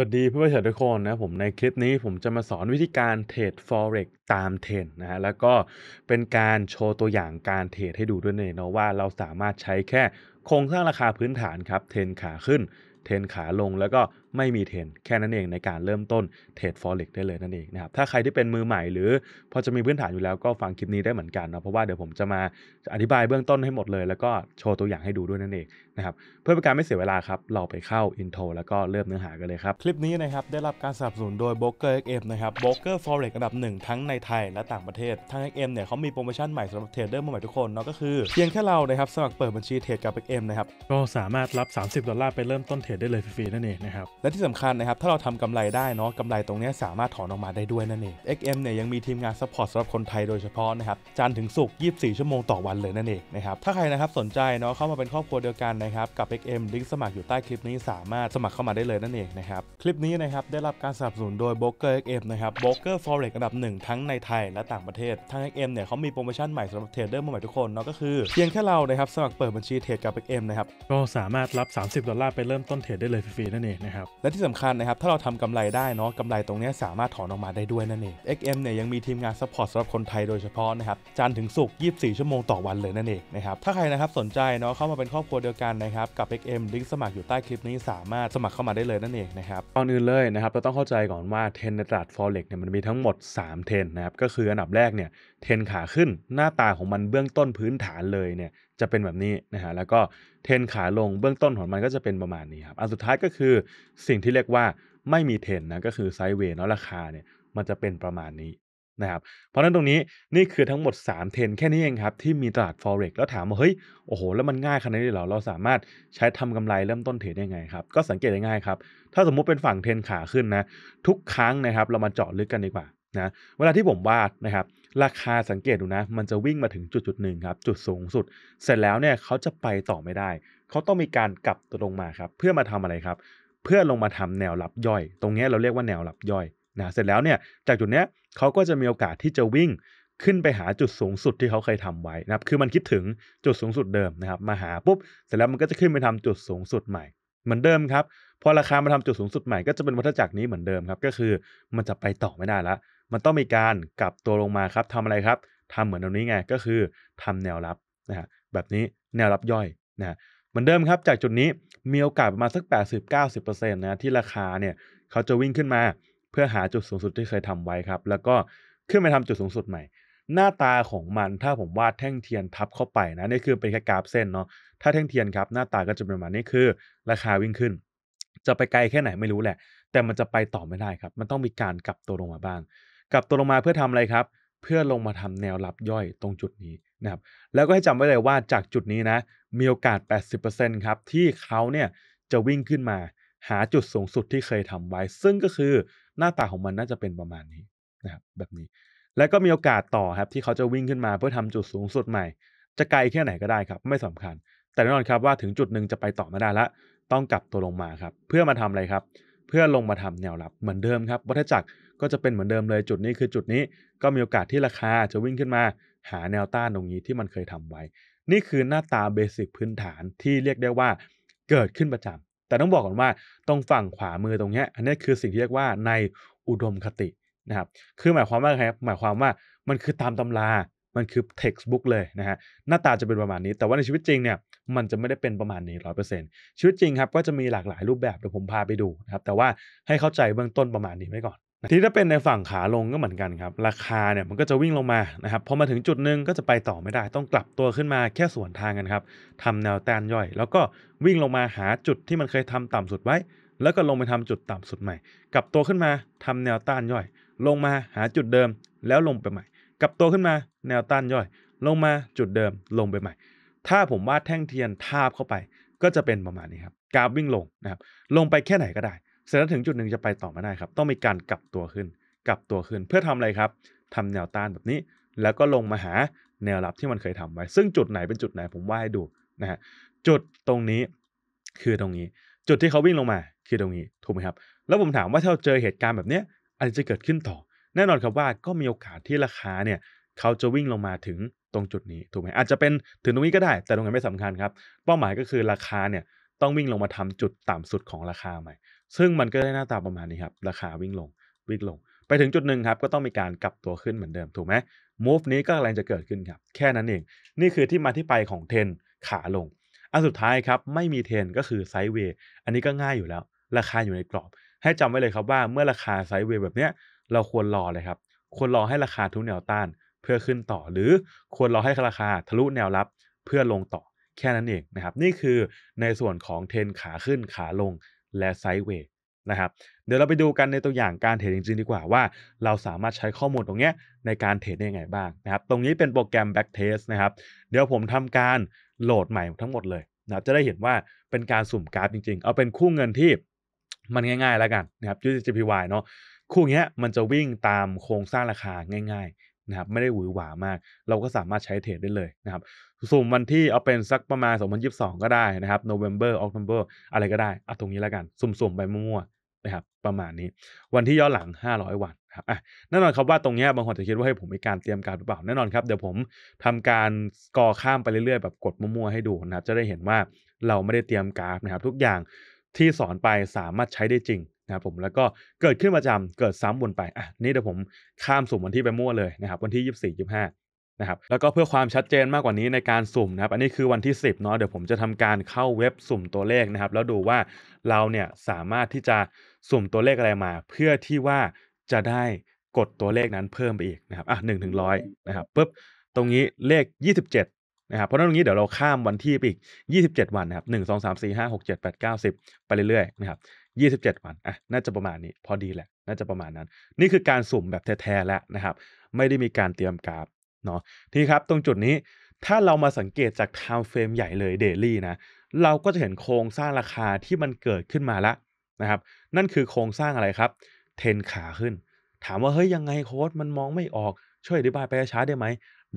สวัสดีเพื่อนพื่อนทุกคนนะผมในคลิปนี้ผมจะมาสอนวิธีการเทรด forex ตามเทรนนะฮะแล้วก็เป็นการโชว์ตัวอย่างการเทรดให้ดูด้วยเนาะว่าเราสามารถใช้แค่โครงสร้างราคาพื้นฐานครับ เทรนขาขึ้นเทรนขาลงแล้วก็ไม่มีเทรนแค่นั้นเองในการเริ่มต้นเทรดฟอเร็กได้เลยนั่นเองนะครับถ้าใครที่เป็นมือใหม่หรือ พอจะมีพื้นฐานอยู่แล้วก็ฟังคลิปนี้ได้เหมือนกันนะเพราะว่าเดี๋ยวผมจะมาอธิบายเบื้องต้นให้หมดเลย แล้วก็โชว์ตัวอย่างให้ดูด้วยนั่นเองนะครับเพื่อเป็นการไม่เสียเวลาครับ เราไปเข้าอินโทรแล้วก็เริ่มเนื้อหากันเลยครับ คลิปนี้นะครับได้รับการสนับสนุนโดยโบกรเอ o k เอ็มนะครับโบกเกอร์ฟอเร็กอันดับหนึ่งทั้งในไทย และต่างประเทศทางเ็ m เนี่ยเขามีโปรโมชั่นใหม่สำหรับเทรดเดอร์มือใหม่ทุกคนเนาะก็คือเพียงแค่เรานะครับสมัครเปิดบัญชีเทรดกับ็มนะครับก็สามารถรับ30ดอลลาร์ไปเริ่มต้นเทรดได้เลยฟรีๆนั่นเองนะครับและที่สำคัญนะครับถ้าเราทำกำไรได้เนาะกำไรตรงนี้สามารถถอนออกมาได้ด้วยนั่นเอง XM เนี่ยยังมีทีมงานซัพพอร์ตสำหรับคนไทยโดยเฉพาะนะครับจันถึงสุก24 ชั่วโมงต่อวันเลยนั่นเองนะครับถ้าใครนะครับสนใจเนาะเข้ามาเป็นครอบครัวเดียวกันนะครับกับ XM ลิงก์สมัครอยู่ใต้คลิปนี้สามารถสมัครเข้ามาได้เลยนั่นเองนะครับคลิปนี้นะครับได้รับการสนับสนุนโดยบรกเกอร์ XM นะครับบกเกอร์ Forex อันดับหนึ่งทั้งในไทย และต่างประเทศทาง XM เนี่ยเขามีโปรโมชั่นใหม่สำหรับเทรดเดอร์ใหม่ทุกคนเนาะก็คือเพียงแค่เรานะครับสมัครเปิดบัญชีเทรดกับ XM นะครับก็สามารถรับ 30ดอลลาร์ไปเริ่มต้นเทรดได้เลยฟรีๆนั่นเองนะครับและที่สำคัญนะครับถ้าเราทำกำไรได้เนาะกำไรตรงนี้สามารถถอนออกมาได้ด้วยนั่นเอง XM เนี่ยยังมีทีมงานซัพพอร์ตสำหรับคนไทยโดยเฉพาะนะครับจันถึงสุก 24 ชั่วโมงต่อวันเลยนั่นเองนะครับถ้าใครนะครับสนใจเนาะเข้ามาเป็นครอบครัวเดียวกันนะครับกับ XM ลิงก์สมัครอยู่ใต้คลิปนี้สามารถสมัครเข้ามาได้เลยนั่นเองนะครับก่อนอื่นเลยนะครับเราต้องเข้าใจก่อนว่าเทรนในตลาด Forex เนี่ยมันมีทั้งหมด 3 เทรนนะครับก็คืออันดับแรกเนี่ยเทรนขาขึ้น หน้าตาของมันเบื้องต้นพื้นฐานเลยเนี่ยจะเป็นแบบนี้นะฮะแล้วก็เทนขาลงเบื้องต้นของมันก็จะเป็นประมาณนี้ครับอันสุดท้ายก็คือสิ่งที่เรียกว่าไม่มีเทนนะก็คือไซด์เวย์เนาะราคาเนี่ย มันจะเป็นประมาณนี้นะครับ เพราะนั้นตรงนี้นี่คือทั้งหมด 3 เทนแค่นี้เองครับที่มีตลาด forex แล้วถามว่าเฮ้ยโอ้โห แล้วมันง่ายขนาดนี้เหรอเราสามารถใช้ทำกำไรเริ่มต้นเทรดได้ไงครับก็สังเกตง่ายครับถ้าสมมุติเป็นฝั่งเทนขาขึ้นนะ ทุกครั้งนะครับ เรามาเจาะลึกกันดีกว่านะเวลาที่ผมวาดนะครับราคาสังเกตดูนะ มันจะวิ่งมาถึงจุดจุดหนึ่งครับ จุดสูงสุด เสร็จแล้วเนี่ยเขาจะไปต่อไม่ได้ เขาต้องมีการกลับตัวลงมาครับเพื่อมาทำอะไรครับ เพื่อลงมาทำแนวรับย่อย ตรงนี้เราเรียกว่าแนวรับย่อยนะเสร็จแล้วเนี่ยจากจุดเนี้ยเขาก็จะมีโอกาสที่จะวิ่ง ขึ้นไปหาจุดสูงสุดที่เขาเคยทำไว้นะครับ คือมันคิดถึงจุดสูงสุดเดิมนะครับ มาหาปุ๊บเสร็จแล้วมันก็จะขึ้นไปทำจุดสูงสุดใหม่ เหมือนเดิมครับพอราคามาทำจุดสูงสุดใหม่ก็จะเป็นวัฏจักรนี้เหมือนเดิมครับก็คือมันจะไปต่อไม่ได้ละมันต้องมีการกลับตัวลงมาครับ ทำอะไรครับ ทำเหมือนตรงนี้ไง ก็คือทำแนวรับนะฮะ แบบนี้แนวรับย่อยนะเหมือนเดิมครับ จากจุดนี้มีโอกาสประมาณสัก 80-90%นะที่ราคาเนี่ยเขาจะวิ่งขึ้นมาเพื่อหาจุดสูงสุดที่เคยทำไว้ครับ แล้วก็ขึ้นไปทำจุดสูงสุดใหม่ หน้าตาของมันถ้าผมวาดแท่งเทียนทับเข้าไปนะ นี่คือเป็นแค่กราฟเส้นเนาะ ถ้าแท่งเทียนครับ หน้าตาก็จะเป็นประมาณนี้คือ ราคาวิ่งขึ้น จะไปไกลแค่ไหนไม่รู้แหละ แต่มันจะไปต่อไม่ได้ครับ มันต้องมีการกลับตัวลงมาบ้างกลับตัวลงมาเพื่อทำอะไรครับ เพื่อลงมาทำแนวรับย่อยตรงจุดนี้นะครับ แล้วก็ให้จำไว้เลยว่าจากจุดนี้นะ มีโอกาส 80%ครับ ที่เขาเนี่ยจะวิ่งขึ้นมา หาจุดสูงสุดที่เคยทำไว้ ซึ่งก็คือหน้าตาของมันน่าจะเป็นประมาณนี้นะครับแบบนี้ แล้วก็มีโอกาสต่อครับที่เขาจะวิ่งขึ้นมาเพื่อทำจุดสูงสุดใหม่ จะไกลแค่ไหนก็ได้ครับไม่สำคัญ แต่แน่นอนครับว่าถึงจุดหนึ่งจะไปต่อไม่ได้ละ ต้องกลับตัวลงมาครับ เพื่อมาทำอะไรครับเพื่อลงมาทำแนวรับเหมือนเดิมครับวัฏจักรก็จะเป็นเหมือนเดิมเลย จุดนี้คือจุดนี้ก็มีโอกาสที่ราคาจะวิ่งขึ้นมาหาแนวต้านตรงนี้ที่มันเคยทำไว้ นี่คือหน้าตาเบสิกพื้นฐานที่เรียกได้ว่าเกิดขึ้นประจำ แต่ต้องบอกก่อนว่าตรงฝั่งขวามือตรงนี้อันนี้คือสิ่งที่เรียกว่าในอุดมคตินะครับคือหมายความว่าครับหมายความว่ามันคือตามตำรามันคือเท็กซ์บุ๊กเลยนะฮะหน้าตาจะเป็นประมาณนี้แต่ว่าในชีวิตจริงเนี่ยมันจะไม่ได้เป็นประมาณนี้ร้อยเปอร์เซ็นต์ชีวิตจริงครับก็จะมีหลากหลายรูปแบบเดี๋ยวผมพาไปดูนะครับแต่ว่าให้เข้าใจเบื้องต้นประมาณนี้ไว้ก่อน ที่ถ้าเป็นในฝั่งขาลงก็เหมือนกันครับราคาเนี่ยมันก็จะวิ่งลงมานะครับพอมาถึงจุดหนึ่งก็จะไปต่อไม่ได้ ต้องกลับตัวขึ้นมาแค่ส่วนทางกันครับทำแนวต้านย่อย แล้วก็วิ่งลงมาหาจุดที่มันเคยทำต่ำสุดไว้ แล้วก็ลงไปทำจุดต่ำสุดใหม่กลับตัวขึ้นมาทำแนวต้านย่อย ลงมาหาจุดเดิมแล้วลงไปใหม่กลับตัวขึ้นมาแนวต้านย่อย ลงมาจุดเดิมลงไปใหม่ถ้าผมวาดแท่งเทียนทาบเข้าไป ก็จะเป็นประมาณนี้ครับกราฟวิ่งลงนะครับลงไปแค่ไหนก็ได้ เสร็จแล้วถึงจุดหนึ่งจะไปต่อไม่ได้ครับ ต้องมีการกลับตัวขึ้นกลับตัวขึ้น เพื่อทำอะไรครับ ทำแนวต้านแบบนี้ แล้วก็ลงมาหาแนวรับที่มันเคยทำไว้ซึ่งจุดไหนเป็นจุดไหนผมวาดให้ดูนะฮะจุดตรงนี้คือตรงนี้ จุดที่เขาวิ่งลงมา คือตรงนี้ถูกไหมครับแล้วผมถามว่าถ้าเราเจอเหตุการณ์แบบนี้อะไรจะเกิดขึ้นต่อ แน่นอนครับว่าก็มีโอกาสที่ราคาเนี่ย เขาจะวิ่งลงมาถึงตรงจุดนี้ถูกไหมอาจจะเป็นถึงตรงนี้ก็ได้แต่ตรงนั้นไม่สำคัญครับเป้าหมายก็คือราคาเนี่ยต้องวิ่งลงมาทำจุดต่ำสุดของราคาใหม่ ซึ่งมันก็ได้หน้าตาประมาณนี้ครับราคาวิ่งลงวิ่งลง ไปถึงจุดหนึ่งครับก็ต้องมีการกลับตัวขึ้นเหมือนเดิมถูกไหม move นี้ก็กำลังจะเกิดขึ้นครับ แค่นั้นเอง นี่คือที่มาที่ไปของเทนขาลงอันสุดท้ายครับไม่มีเทนก็คือไซด์เวย์ อันนี้ก็ง่ายอยู่แล้ว ราคาอยู่ในกรอบ ให้จำไว้เลยครับว่าเมื่อราคาไซด์เวย์แบบเนี้ยเราควรรอเลยครับควรรอให้ราคาทุนแนวต้านพื่อขึ้นต่อหรือควรรอให้ราคาทะลุแนวรับเพื่อลงต่อแค่นั้นเองนะครับ นี่คือในส่วนของเทนขาขึ้นขาลงและไซด์เวย์นะครับเดี๋ยวเราไปดูกันในตัวอย่างการเทรดจริง ๆ ดีกว่าว่าเราสามารถใช้ข้อมูลตรงนี้ในการเทรดได้ยังไงบ้างนะครับ ตรงนี้เป็นโปรแกรม backtest นะครับเดี๋ยวผมทำการโหลดใหม่ทั้งหมดเลยนะจะได้เห็นว่าเป็นการสุ่มกราฟจริง ๆ เอาเป็นคู่เงินที่มันง่าย ๆ แล้วกันนะครับ USDJPY เนาะคู่นี้มันจะวิ่งตามโครงสร้างราคาง่าย ๆนะครับไม่ได้หวือหวามาก เราก็สามารถใช้เทรดได้เลยนะครับสุ่มวันที่เอาเป็นสักประมาณ 2022 ก็ได้นะครับ November October อะไรก็ได้เอาตรงนี้แล้วกัน สุ่มๆ ไปมั่วๆนะครับประมาณนี้วันที่ย้อนหลัง 500 วันครับอ่ะแน่นอนครับว่าตรงนี้บางคนจะคิดว่าให้ผมมีการเตรียมการหรือเปล่าแน่นอนครับเดี๋ยวผมทำการกอข้ามไปเรื่อยๆ แบบกดมั่วๆให้ดูนะครับจะได้เห็นว่าเราไม่ได้เตรียมกราฟนะครับทุกอย่างที่สอนไปสามารถใช้ได้จริงนะครับผมแล้วก็เกิดขึ้นประจำเกิดซ้ำวนไป อ่ะ นี่เดี๋ยวผมข้ามสุ่มวันที่ไปมั่วเลยนะครับ วันที่ 24 25นะครับ แล้วก็เพื่อความชัดเจนมากกว่านี้ในการสุ่มนะครับอันนี้คือวันที่ 10เนาะเดี๋ยวผมจะทำการเข้าเว็บสุ่มตัวเลขนะครับ แล้วดูว่าเราเนี่ยสามารถที่จะสุ่มตัวเลขอะไรมา เพื่อที่ว่าจะได้กดตัวเลขนั้นเพิ่มไปอีกนะครับอ่ะหนึ่งถึงร้อยนะครับปุ๊บตรงนี้เลข 27 นะครับ เพราะนั้นตรงนี้เดี๋ยวเราข้ามวันที่ไปอีก 27 วันนะครับ 1 2 3 4 5 6 7 8 9 10ไปเรื่อยๆนะครับ27 วัน อ่ะ น่าจะประมาณนี้ พอดีแหละ น่าจะประมาณนั้น นี่คือการสุ่มแบบแท้ๆ แล้วนะครับ ไม่ได้มีการเตรียมกราฟเนาะ ทีครับ ตรงจุดนี้ ถ้าเรามาสังเกตจากไทม์เฟรมใหญ่เลยเดลี่นะ เราก็จะเห็นโครงสร้างราคาที่มันเกิดขึ้นมาแล้วนะครับ นั่นคือโครงสร้างอะไรครับ เทนขาขึ้น ถามว่า เฮ้ย ยังไงโค้ดมันมองไม่ออก ช่วยอธิบายไปช้าได้ไหม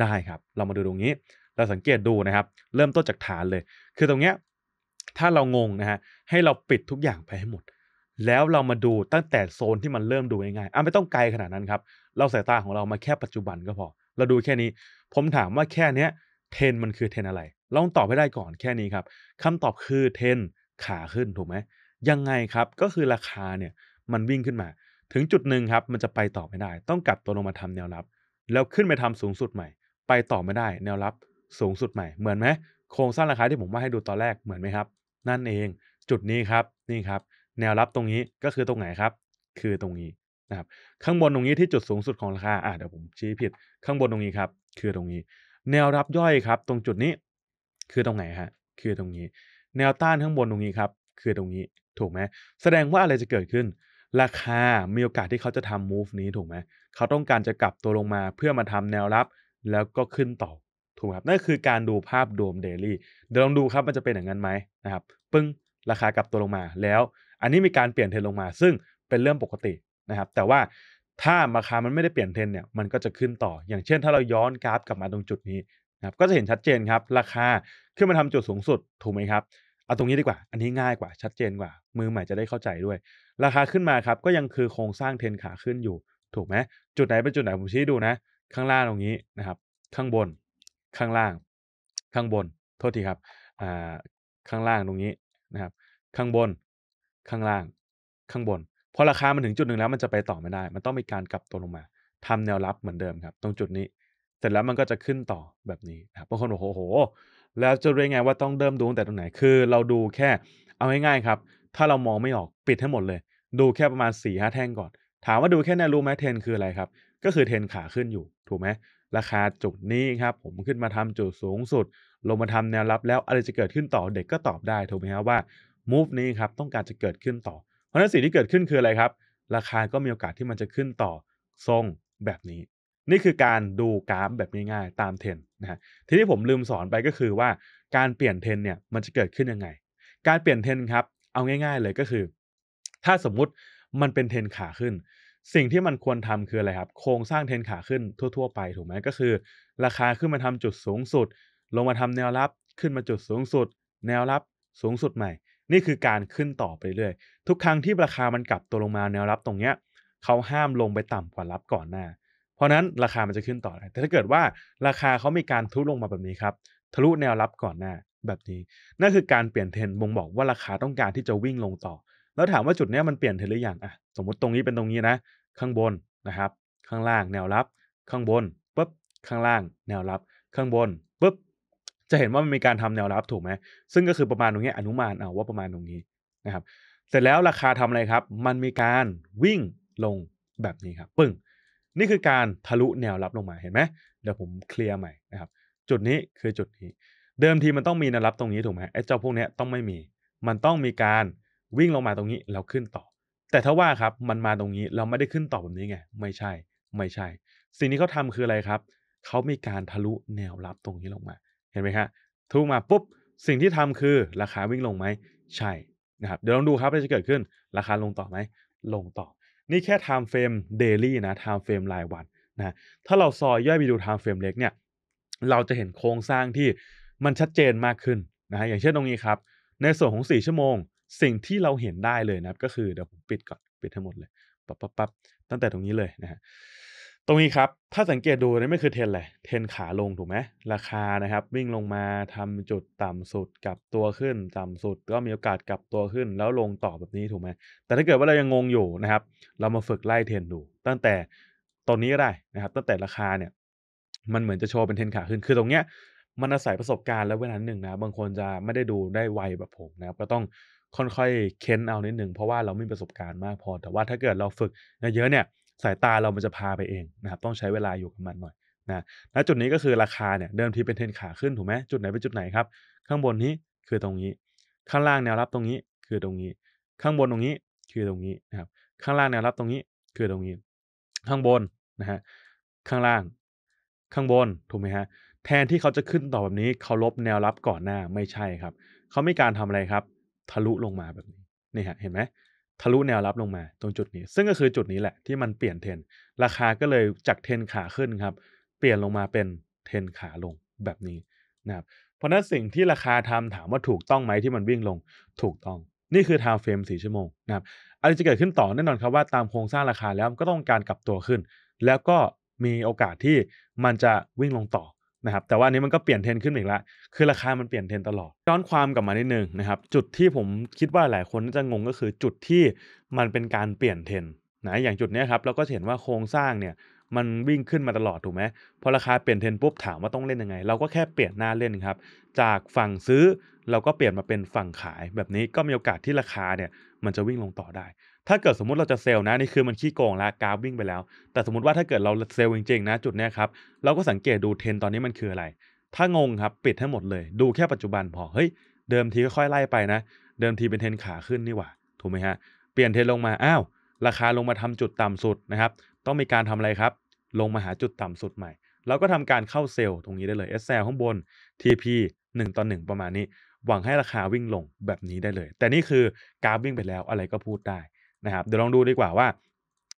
ได้ครับ เรามาดูตรงนี้ เราสังเกตดูนะครับ เริ่มต้นจากฐานเลย คือตรงเนี้ยถ้าเรางงนะฮะให้เราปิดทุกอย่างไปให้หมด แล้วเรามาดูตั้งแต่โซนที่มันเริ่มดูง่ายๆอ่ะไม่ต้องไกลขนาดนั้นครับเราสายตาของเรามาแค่ปัจจุบันก็พอเราดูแค่นี้ ผมถามว่าแค่เนี้ยเทนมันคือเทนอะไรลองตอบให้ได้ก่อนแค่นี้ครับคำตอบคือเทนขาขึ้นถูกไหม ยังไงครับ ก็คือราคาเนี่ยมันวิ่งขึ้นมา ถึงจุดหนึ่งครับ มันจะไปต่อไม่ได้ ต้องกลับตัวลงมาทำแนวรับ แล้วขึ้นไปทำสูงสุดใหม่ ไปต่อไม่ได้แนวรับสูงสุดใหม่เหมือนไหมโครงสร้างราคาที่ผมว่าให้ดูตอนแรกเหมือนไหมครับนั่นเองจุดนี้ครับนี่ครับ แนวรับตรงนี้ก็คือตรงไหนครับ คือตรงนี้นะครับ ข้างบนตรงนี้ที่จุดสูงสุดของราคาอ่าเดี๋ยวผมชี้ผิด ข้างบนตรงนี้ครับ คือตรงนี้ แนวรับย่อยครับ ตรงจุดนี้ คือตรงไหนฮะ คือตรงนี้ แนวต้านข้างบนตรงนี้ครับ คือตรงนี้ ถูกไหมแสดงว่าอะไรจะเกิดขึ้น ราคามีโอกาสที่เขาจะทำ move นี้ถูกไหมเขาต้องการจะกลับตัวลงมาเพื่อมาทำแนวรับแล้วก็ขึ้นต่อถูกครับนั่นคือการดูภาพโดมเดลี่เดี๋ยวลองดูครับมันจะเป็นอย่างนั้นไหมนะครับปึ้งราคากลับตัวลงมา แล้วอันนี้มีการเปลี่ยนเทรนลงมา ซึ่งเป็นเรื่องปกตินะครับแต่ว่าถ้าราคามันไม่ได้เปลี่ยนเทรนเนี่ยมันก็จะขึ้นต่อ อย่างเช่นถ้าเราย้อนกราฟกลับมาตรงจุดนี้นะครับก็จะเห็นชัดเจนครับราคา ขึ้นมาทำจุดสูงสุด ถูกไหมครับเอาตรงนี้ดีกว่า อันนี้ง่ายกว่าชัดเจนกว่า มือใหม่จะได้เข้าใจด้วย ราคาขึ้นมาครับก็ยังคือโครงสร้างเทรนขาขึ้นอยู่ถูกไหมจุดไหนเป็นจุดไหนผมชี้ดูนะ ข้างล่างตรงนี้นะครับข้างบนข้างล่าง ข้างบน โทษทีครับ ข้างล่างตรงนี้นะครับ ข้างบน ข้างล่าง ข้างบน พอราคามันถึงจุดหนึ่งแล้วมันจะไปต่อไม่ได้ มันต้องมีการกลับตัวลงมา ทำแนวรับเหมือนเดิมครับ ตรงจุดนี้ เสร็จแล้วมันก็จะขึ้นต่อแบบนี้นะครับบางคนบอกโอ้โห แล้วจะเรียนไงว่าต้องเริ่มดูตั้งแต่ตรงไหน คือเราดูแค่ เอาง่ายๆครับ ถ้าเรามองไม่ออก ปิดให้หมดเลย ดูแค่ประมาณ4ี่ห้าแท่งก่อน ถามว่าดูแค่แนวรู้ไหมเทนคืออะไรครับ ก็คือเทนขาขึ้นอยู่ ถูกไหมราคาจุดนี้ครับ ผมขึ้นมาทำจุดสูงสุด ลงมาทำแนวรับแล้วอะไรจะเกิดขึ้นต่อเด็กก็ตอบได้ ถูกไหมครับว่า move นี้ครับต้องการจะเกิดขึ้นต่อ เพราะฉะนั้นสิ่งที่เกิดขึ้นคืออะไรครับ ราคาก็มีโอกาสที่มันจะขึ้นต่อทรงแบบนี้ นี่คือการดูกราฟแบบง่ายๆ ตามเทรนนะฮะทีนี้ผมลืมสอนไปก็คือว่าการเปลี่ยนเทรนเนี่ยมันจะเกิดขึ้นยังไง การเปลี่ยนเทรนครับเอาง่าย ๆ เลยก็คือ ถ้าสมมุติมันเป็นเทรนขาขึ้นสิ่งที่มันควรทำคืออะไรครับ โครงสร้างเทนขาขึ้นทั่วๆไป ถูกไหมก็คือ ราคาขึ้นมาทำจุดสูงสุด ลงมาทำแนวรับขึ้นมาจุดสูงสุด แนวรับสูงสุดใหม่ นี่คือการขึ้นต่อไปเรื่อยทุกครั้งที่ราคามันกลับตัวลงมาแนวรับตรงเนี้ยเขาห้ามลงไปต่ำกว่ารับก่อนหน้า เพราะนั้นราคามันจะขึ้นต่อได้แต่ถ้าเกิดว่าราคาเขามีการทุลงมาแบบนี้ครับทะลุแนวรับก่อนหน้า แบบนี้นั่นคือการเปลี่ยนเทรนบ่งบอกว่าราคาต้องการที่จะวิ่งลงต่อแล้วถามว่าจุดนี้มันเปลี่ยนเทอหรือยัง อ่ะ สมมติตรงนี้เป็นตรงนี้นะ ข้างบนนะครับ ข้างล่างแนวรับ ข้างบนปุ๊บ ข้างล่าง แนวรับ ข้างบนปุ๊บ จะเห็นว่ามันมีการทำแนวรับถูกไหม ซึ่งก็คือประมาณตรงนี้อนุมานเอาว่าประมาณตรงนี้นะครับ เสร็จแล้วราคาทำอะไรครับ มันมีการวิ่งลงแบบนี้ครับ ปึ้ง นี่คือการทะลุแนวรับลงมา เห็นไหม เดี๋ยวผมเคลียร์ใหม่นะครับ จุดนี้คือจุดนี้ เดิมทีมันต้องมีแนวรับตรงนี้ถูกไหมไอ้เจ้าพวกนี้ต้องไม่มี มันต้องมีการวิ่งลงมาตรงนี้แล้วขึ้นต่อ แต่ถ้าว่าครับ มันมาตรงนี้เราไม่ได้ขึ้นต่อแบบนี้ไง ไม่ใช่ไม่ใช่ สิ่งที่เขาทาคืออะไรครับ เขามีการทะลุแนวรับตรงนี้ลงมาเห็นไหมครับทุกมาปุ๊บสิ่งที่ทำคือราคาวิ่งลงไหม ใช่นะครับเดี๋ยวลองดูครับว่าจะเกิดขึ้นราคาลงต่อไหมลงต่อ นี่แค่ time frame daily นะ time frame รายวันนะถ้าเราซอยย่อยไปดู time frame เล็กเนี่ยเราจะเห็นโครงสร้างที่มันชัดเจนมากขึ้นนะฮะอย่างเช่นตรงนี้ครับ ในส่วนของ4ชั่วโมงสิ่งที่เราเห็นได้เลยนะครับ ก็คือเดี๋ยวผมปิดก่อนปิดทั้งหมดเลยปั๊บป๊บปั๊บตั้งแต่ตรงนี้เลยนะฮะตรงนี้ครับ ถ้าสังเกตดูนี่ไม่คือเทนเลยเทนขาลงถูกไหมราคานะครับ วิ่งลงมาทำจุดต่ำสุดกลับตัวขึ้นต่ำสุดก็มีโอกาสกลับตัวขึ้น แล้วลงต่อแบบนี้ถูกไหมแต่ถ้าเกิดว่าเรายังงงอยู่นะครับ เรามาฝึกไล่เทนดู ตั้งแต่ตอนนี้ก็ได้นะครับ ตั้งแต่ราคาเนี่ย มันเหมือนจะโชว์เป็นเทนขาขึ้นคือตรงเนี้ย มันอาศัยประสบการณ์แล้วเวลาหนึ่งนะ บางคนจะไม่ได้ดูได้ไวแบบผมนะครับ ก็ต้องค่อนๆ่อยเค้นเอานิดหนึ่งเพราะว่าเราไม่มีประสบการณ์มากพอ แต่ว่าถ้าเกิดเราฝึก เยอะเนี่ย สายตาเรามันจะพาไปเองนะครับ ต้องใช้เวลาอยู่กับมันหน่อย นะณจุดนี้ก็คือราคาเนี่ย เดิมทีเป็นเทรนขาขึ้นถูกไหม จุดไหนเป็นจุดไหนครับ ข้างบนนี้คือตรงนี้ ข้างล่างแนวรับตรงนี้ คือตรงนี้ ข้างบนตรงนี้คือตรงนี้นะครับ ข้างล่างแนวรับตรงนี้ คือตรงนี้ ข้างบนนะฮะ ข้างล่าง ข้างบนถูกไหมฮะ แทนที่เขาจะขึ้นต่อแบบนี้ เขาลบแนวรับก่อนหน้าไม่ใช่ครับ เขามีการทำอะไรครับทะลุลงมาแบบนี้นี่ฮะเห็นไหมทะลุแนวรับลงมาตรงจุดนี้ ซึ่งก็คือจุดนี้แหละที่มันเปลี่ยนเทน ราคาก็เลยจากเทนขาขึ้นครับเปลี่ยนลงมาเป็นเทนขาลงแบบนี้นะครับเพราะนั้นสิ่งที่ราคาทำถามว่าถูกต้องไหมที่มันวิ่งลงถูกต้อง นี่คือทาวเฟรมสีชั่วโมงนะครับอะไรจะเกิดขึ้นต่อแน่นอนครับว่าตามโครงสร้างราคาแล้วก็ต้องการกลับตัวขึ้น แล้วก็มีโอกาสที่มันจะวิ่งลงต่อนะครับแต่ว่าอันนี้มันก็เปลี่ยนเทนขึ้นอีกละคือราคามันเปลี่ยนเทนตลอดย้อนความกลับมานิดนึงนะครับจุดที่ผมคิดว่าหลายคนจะงงก็คือจุดที่มันเป็นการเปลี่ยนเทนนะอย่างจุดนี้ครับเราก็เห็นว่าโครงสร้างเนี่ยมันวิ่งขึ้นมาตลอดถูกไหมพอราคาเปลี่ยนเทนปุ๊บถามว่าต้องเล่นยังไง เราก็แค่เปลี่ยนหน้าเล่นครับจากฝั่งซื้อเราก็เปลี่ยนมาเป็นฝั่งขาย แบบนี้ก็มีโอกาสที่ราคาเนี่ยมันจะวิ่งลงต่อได้ถ้าเกิดสมมติเราจะเซลล์นะนี่คือมันขี้โกงละกราฟวิ่งไปแล้ว แต่สมมติว่าถ้าเกิดเราเซลล์จริงๆนะจุดนี้ครับเราก็สังเกตดูเทนตอนนี้มันคืออะไร ถ้างงครับปิดให้หมดเลยดูแค่ปัจจุบันพอ เฮ้ย เดิมทีค่อยๆไล่ไปนะเดิมทีเป็นเทนขาขึ้นนี่หว่าถูกไหมฮะ เปลี่ยนเทนลงมาอ้าวราคาลงมาทำจุดต่ำสุดนะครับต้องมีการทำอะไรครับลงมาหาจุดต่ำสุดใหม่เราก็ทำการเข้าเซลล์ตรงนี้ได้เลย SL ข้างบน TP 1ต่อ1ประมาณนี้ หวังให้ราคาวิ่งลงแบบนี้ได้เลย แต่นี่คือกราฟวิ่งไปแล้วอะไรก็พูดได้นะครับเดี๋ยวลองดูดีกว่าว่า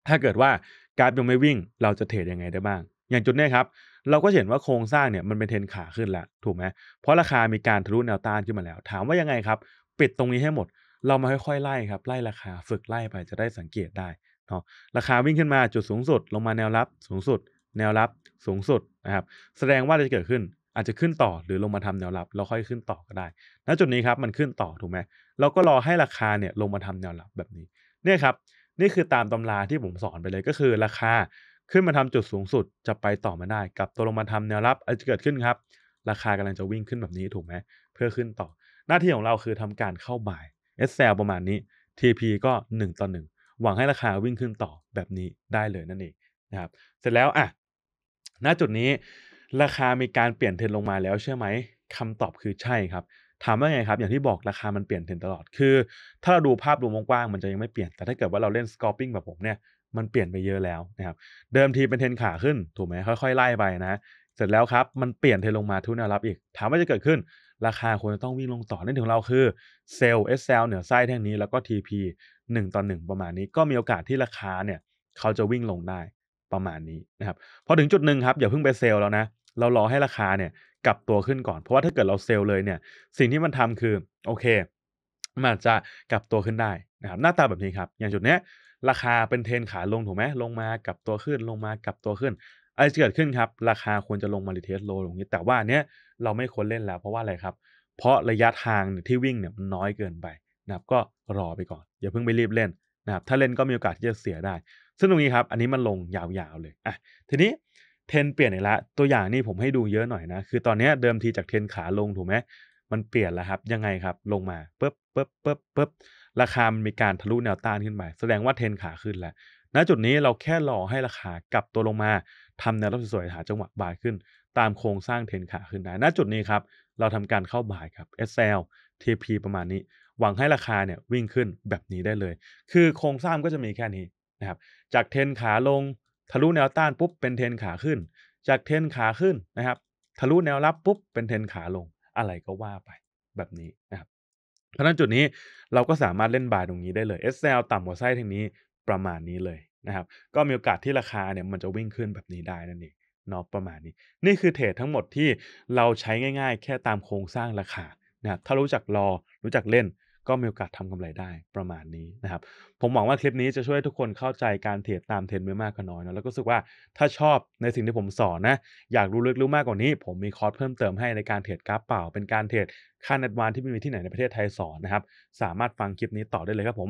ถ้าเกิดว่าการยังไม่วิ่งเราจะเทรดยังไงได้บ้าง อย่างจุดนี้ครับ เราก็เห็นว่าโครงสร้างเนี่ยมันเป็นเทนขาขึ้นแล้วถูกไหมเพราะราคามีการทะลุแนวต้านขึ้นมาแล้ว ถามว่ายังไงครับ ปิดตรงนี้ให้หมด เรามาค่อย ๆไล่ครับไล่ราคาฝึกไล่ไปจะได้สังเกตได้เนาะราคาวิ่งขึ้นมาจุดสูงสุด ลงมาแนวรับ สูงสุด แนวรับสูงสุดนะครับ แสดงว่าจะเกิดขึ้น อาจจะขึ้นต่อหรือลงมาทำแนวรับแล้วค่อยขึ้นต่อก็ได้ ณจุดนี้ครับมันขึ้นต่อถูกไหมเราก็รอให้ราคาเนี่ยลงมาทำแนวรับแบบนี้เนี่ยครับ นี่คือตามตำราที่ผมสอนไปเลยก็คือ ราคา ขึ้นมาทำจุดสูงสุดจะไปต่อ ไม่ได้ กับตัวลงมาทำแนวรับอะไรจะเกิดขึ้นครับ ราคากำลังจะวิ่งขึ้นแบบนี้ถูกไหม เพื่อขึ้นต่อ หน้าที่ของเราคือทำการเข้าบ่าย SL ประมาณนี้ TP ก็ 1ต่อ1หวังให้ราคาวิ่งขึ้นต่อแบบนี้ได้เลยนั่นเองนะครับ เสร็จแล้วอ่ะณจุดนี้ ราคามีการเปลี่ยนเทรนลงมาแล้วใช่ไหมคำตอบคือใช่ครับถามว่าไงครับอย่างที่บอกราคามันเปลี่ยนทรนตลอดคือ ถ้าเราดูภาพรวมกว้างมันจะยังไม่เปลี่ยนแต่ถ้าเกิดว่าเราเล่นสกอปปิ้งแบบผมเนี่ยมันเปลี่ยนไปเยอะแล้วนะครับเดิมทีเป็นเทนขา ขึ้นถูกไหมค่อยๆไล่ไปนะ เสร็จแล้วครับมันเปลี่ยนเทนลงมาทุนแนวรับอีกถามว่าจะเกิดขึ้นราคาควรจะต้องวิ่งลงต่อนั่นของเราคือเซลล์เอสเซลเหนือไส้แท่งนี้แล้วก็ TP 1ต่อ1ประมาณนี้ ก็มีโอกาสที่ราคาเนี่ยเขาจะวิ่งลงได้ประมาณนี้นะครับพอถึงจุดหนึ่งครับอย่าเพิ่งไปเซลล์แล้วนะเรารอให้ราคาเนี่ยกลับตัวขึ้นก่อน เพราะว่าถ้าเกิดเราเซลเลยเนี่ย สิ่งที่มันทำคือโอเคมันจะกลับตัวขึ้นได้นะครับหน้าตาแบบนี้ครับ อย่างจุดเนี้ยราคาเป็นเทนขาลงถูกไหมลงมากลับตัวขึ้นลงมากลับตัวขึ้นอะไรจะเกิดขึ้นครับราคาควรจะลงมาริเทสโลลงนี้แต่ว่าเนี้ยเราไม่ควรเล่นแล้ว เพราะว่าอะไรครับ เพราะระยะทางที่วิ่งเนี่ยมันน้อยเกินไปนะครับก็รอไปก่อนอย่าเพิ่งไปรีบเล่นนะครับถ้าเล่นก็มีโอกาสที่จะเสียได้ ซึ่งตรงนี้ครับ อันนี้มันลงยาวๆเลยอ่ะทีนี้เทนเปลี่ยนอีกละ ตัวอย่างนี่ผมให้ดูเยอะหน่อยนะ คือตอนนี้เดิมทีจากเทนขาลงถูกไหมมันเปลี่ยนแล้วครับ ยังไงครับลงมาปึ๊บปึ๊บปึ๊บปึ๊บราคามันมีการทะลุแนวต้านขึ้นไปแสดงว่าเทนขาขึ้นแล้ว ณ จุดนี้เราแค่รอให้ราคากลับตัวลงมาทำแนวรับสวยหาจังหวะบายขึ้น ตามโครงสร้างเทนขาขึ้นได้ ณ จุดนี้ครับเราทำการเข้าบายครับ SL TP ประมาณนี้ หวังให้ราคาเนี่ยวิ่งขึ้นแบบนี้ได้เลย คือโครงสร้างก็จะมีแค่นี้นะครับจากเทนขาลงทะลุแนวต้านปุ๊บเป็นเทนขาขึ้น จากเทนขาขึ้นนะครับ ทะลุแนวรับปุ๊บเป็นเทนขาลงอะไรก็ว่าไปแบบนี้นะครับเพราะนั้นจุดนี้เราก็สามารถเล่นบายตรงนี้ได้เลย SL ต่ำกว่าไส้ทางนี้ประมาณนี้เลยนะครับ ก็มีโอกาสที่ราคาเนี่ยมันจะวิ่งขึ้นแบบนี้ได้นั่นเองเนาะประมาณนี้ นี่คือเทรดทั้งหมดที่เราใช้ง่าย ๆ แค่ตามโครงสร้างราคานะครับถ้ารู้จักรอรู้จักเล่นก็มีโอกาสทำกำไรได้ประมาณนี้นะครับ ผมหวังว่าคลิปนี้ จะช่วยทุกคนเข้าใจการเทรดตามเทรนด์ไม่มากก็น้อยนะแล้วก็รู้สึกว่าถ้าชอบในสิ่งที่ผมสอนนะอยากรู้ลึกรู้มากกว่านี้ ผมมีคอร์สเพิ่มเติมให้ในการเทรดกราฟเปล่า เป็นการเทรดขั้นแอดวานที่ไม่มีที่ไหนในประเทศไทยสอนนะครับ สามารถฟังคลิปนี้ต่อได้เลยครับผม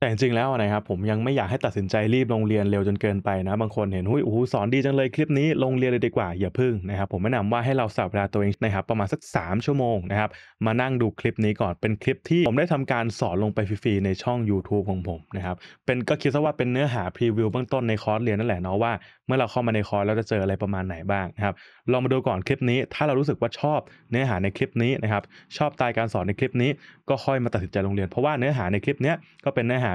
แต่จริงแล้วนะครับผมยังไม่อยากให้ตัดสินใจรีบลงเรียนเร็วจนเกินไปนะ บางคนเห็นหุ้ยโอ้โสอนดีจังเลยคลิปนี้ลงเรียนเลยดีกว่า อย่าพึ่งนะครับผมแนะนำว่าให้เราสับเวลาตัวเองนะครับประมาณสัก 3 ชั่วโมงนะครับมานั่งดูคลิปนี้ก่อนเป็นคลิปที่ผมได้ทำการสอนลงไปฟรีๆในช่องยูทูบของผมนะครับเป็นก็คิดซะว่าเป็นเนื้อหาพรีวิวเบื้องต้นในคอร์สเรียนนั่นแหละเนาะว่า เมื่อเราเข้ามาในคอร์สเราจะเจออะไรประมาณไหนบ้างนะครับลองมาดูก่อนคลิปนี้ ถ้าเรารู้สึกว่าชอบเนื้อหาในคลิปนี้นะครับชอบสไตล์การสอนในคลิปนี้ ก็ค่อยมาตัดสินใจลงเรียนเพราะว่าเนื้อหาในคลิปนี้ก็เป็นเนื้อหา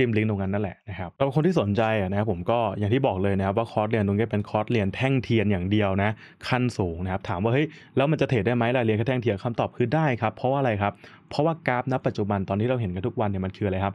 จิ้มลิงก์ตรงนั้นนั่นแหละนะครับสำหรับคนที่สนใจนะครับผมก็อย่างที่บอกเลยนะครับว่าคอร์สเรียนตรงนี้เป็นคอร์สเรียนแท่งเทียนอย่างเดียวนะขั้นสูงนะครับถามว่าเฮ้ยแล้วมันจะเทรดได้ไหมรายเรียนแค่แท่งเทียนคำตอบคือได้ครับเพราะว่าอะไรครับเพราะว่ากราฟณปัจจุบันตอนที่เราเห็นกันทุกวันเนี่ยมันคืออะไรครับ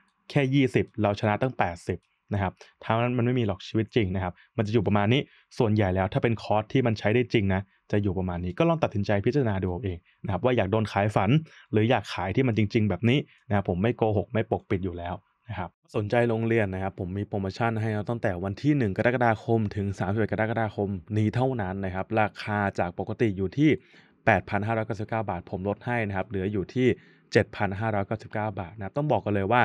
แค่ 20เราชนะตั้ง 80 นะครับทั้งนั้นมันไม่มีหรอกชีวิตจริงนะครับ มันจะอยู่ประมาณนี้ ส่วนใหญ่แล้วถ้าเป็นคอร์สที่มันใช้ได้จริงนะ จะอยู่ประมาณนี้ก็ลองตัดสินใจพิจารณาดูเองนะครับว่าอยากโดนขายฝัน หรืออยากขายที่มันจริงๆ แบบนี้นะครับผมไม่โกหกไม่ปกปิดอยู่แล้วนะครับ สนใจโรงเรียนนะครับ ผมมีโปรโมชั่นให้ตั้งแต่วันที่1กรกฎาคม ถึง31กรกฎาคมนี้เท่านั้นนะครับ ราคาจากปกติอยู่ที่8,599บาท ผมลดให้นะครับเหลืออยู่ที่7,599บาทนะครับต้องบอกกันเลยว่า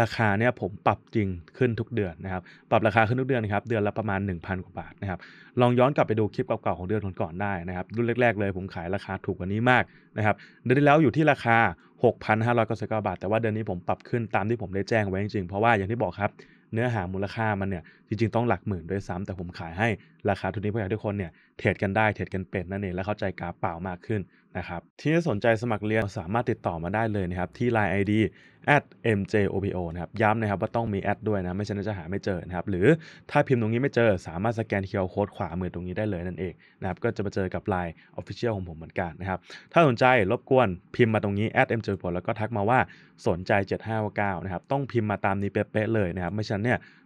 ราคาเนี่ยผมปรับจริงขึ้นทุกเดือนนะครับ ปรับราคาขึ้นทุกเดือนนะครับเดือนละประมาณ 1,000กว่าบาทนะครับลองย้อนกลับไปดูคลิปเก่าๆของเดือนก่อนๆได้นะครับ รุ่นแรกๆเลยผมขายราคาถูกกว่านี้มากนะครับเดือนที่แล้วอยู่ที่ราคา 6,599บาท แต่ว่าเดือนนี้ผมปรับขึ้นตามที่ผมได้แจ้งไว้จริงๆเพราะว่าอย่างที่บอกครับเนื้อหามูลค่ามันเนี่ยจริง ๆต้องหลักหมื่นด้วยซ้ำแต่ผมขายให้ราคาทุนนี้เพื่อให้ทุกคนเนี่ยเทรดกันได้เทรดกันเป็นนั่นเองและเข้าใจกราฟเปล่ามากขึ้นนะครับที่สนใจสมัครเรียนสามารถติดต่อมาได้เลยนะครับ ที่ไลน์ ID @mjopo นะครับ ย้ำนะครับว่าต้องมีแอดด้วยนะ ไม่ฉะนั้นจะหาไม่เจอนะครับ หรือถ้าพิมพ์ตรงนี้ไม่เจอ สามารถสแกนเคอร์โค้ดขวามือตรงนี้ได้เลยนั่นเองนะครับ ก็จะมาเจอกับไลน์ Official ของผมเหมือนกันนะครับ ถ้าสนใจรบกวนพิมพ์มาตรงนี้ @mjopo แล้วก็ทักมาว่าสนใจ 7599นะครับ ต้องพิมพ์มาตามนี้เป๊ะๆเลยนะครับ ไม่ฉะนั้นเนี่ย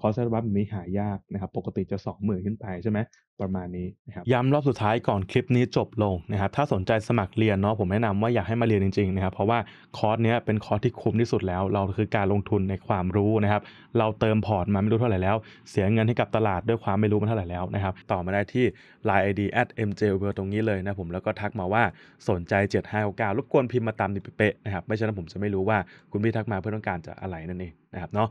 คอร์สซอร์บฟนี้หายากนะครับ ปกติจะ20,000ขึ้นไปใช่ไหม ประมาณนี้นะครับ ย้ำรอบสุดท้ายก่อนคลิปนี้จบลงนะครับ ถ้าสนใจสมัครเรียนเนาะ ผมแนะนำว่าอยากให้มาเรียนจริงๆนะครับ เพราะว่าคอร์สเนี้ยเป็นคอร์สที่คุ้มที่สุดแล้ว เราคือการลงทุนในความรู้นะครับ เราเติมพอร์ตมาไม่รู้เท่าไหร่แล้ว เสียเงินให้กับตลาดด้วยความไม่รู้มาเท่าไหร่แล้วนะครับ ต่อมาได้ที่ Line ID at m j w e r ตรงนี้เลยนะผม แล้วก็ทักมาว่าสนใจ7 5ห9รบกวนพิมพ์มาตามนี้เป๊ะนะครับ ไม่เช่นนั้นผมจะไม่รู้ว่าคุณพี่ทักมาเพื่อต้องการจะอะไรนั่นเองนะครับเนาะ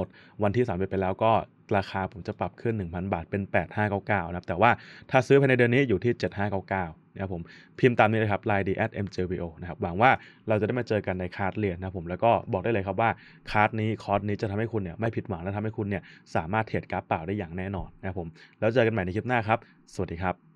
ดวันที่3ปไปแล้วก็ราคาผมจะปรับขึ้น 1,000 บาทเป็น 8599นะครับแต่ว่าถ้าซื้อภายในเดือนนี้อยู่ที่ 7599 นะครับผมพิมพ์ตามนี้เลยครับ line d at m j b o นะครับหวังว่าเราจะได้มาเจอกันในคาร์ดเรียน นะผมแล้วก็บอกได้เลย ครับ ว่าคาร์ดนี้คอร์สนี้จะทำให้คุณเนี่ยไม่ผิดหวังและทำให้คุณเนี่ย สามารถเทรดกราฟเปล่าได้อย่างแน่นอนนะครับผมแล้วเจอกันใหม่ในคลิปหน้าครับ สวัสดีครับ